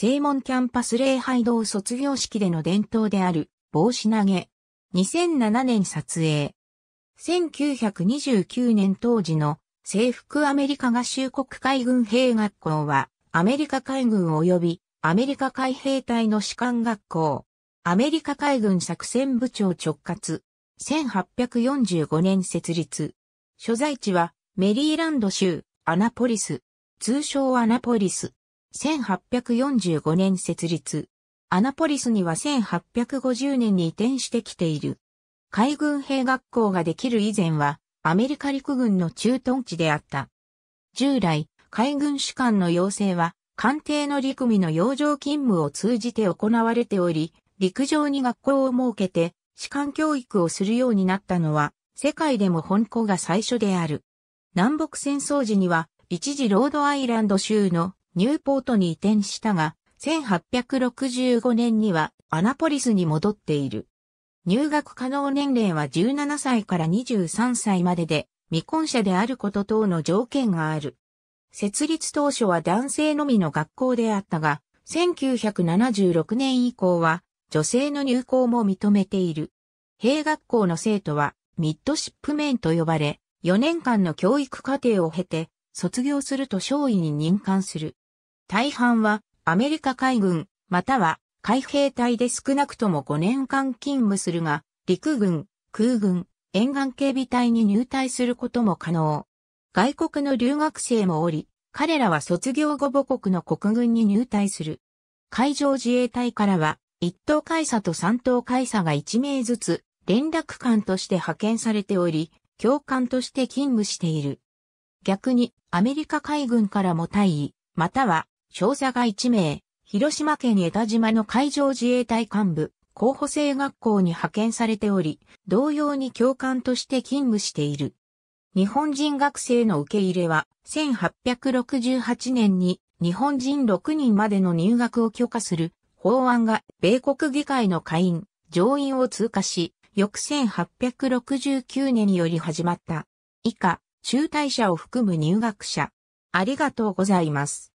正門キャンパス礼拝堂卒業式での伝統である帽子投げ。2007年撮影。1929年当時の制服アメリカ合衆国海軍兵学校はアメリカ海軍及びアメリカ海兵隊の士官学校。アメリカ海軍作戦部長直轄。1845年設立。所在地はメリーランド州アナポリス。通称アナポリス。1845年設立。アナポリスには1850年に移転してきている。海軍兵学校ができる以前は、アメリカ陸軍の駐屯地であった。従来、海軍士官の要請は、艦艇の陸海の洋上勤務を通じて行われており、陸上に学校を設けて、士官教育をするようになったのは、世界でも本校が最初である。南北戦争時には、一時ロードアイランド州のニューポートに移転したが、1865年にはアナポリスに戻っている。入学可能年齢は17歳から23歳までで、未婚者であること等の条件がある。設立当初は男性のみの学校であったが、1976年以降は女性の入校も認めている。兵学校の生徒はミッドシップ面と呼ばれ、4年間の教育課程を経て卒業すると少尉に任官する。大半はアメリカ海軍、または海兵隊で少なくとも5年間勤務するが、陸軍、空軍、沿岸警備隊に入隊することも可能。外国の留学生もおり、彼らは卒業後母国の国軍に入隊する。海上自衛隊からは、一等海佐と三等海佐が1名ずつ、連絡官として派遣されており、教官として勤務している。逆に、アメリカ海軍からも退位、または少佐が1名、広島県江田島の海上自衛隊幹部、候補生学校に派遣されており、同様に教官として勤務している。日本人学生の受け入れは、1868年に日本人6人までの入学を許可する法案が米国議会の下院、上院を通過し、翌1869年により始まった。以下、中退者を含む入学者。ありがとうございます。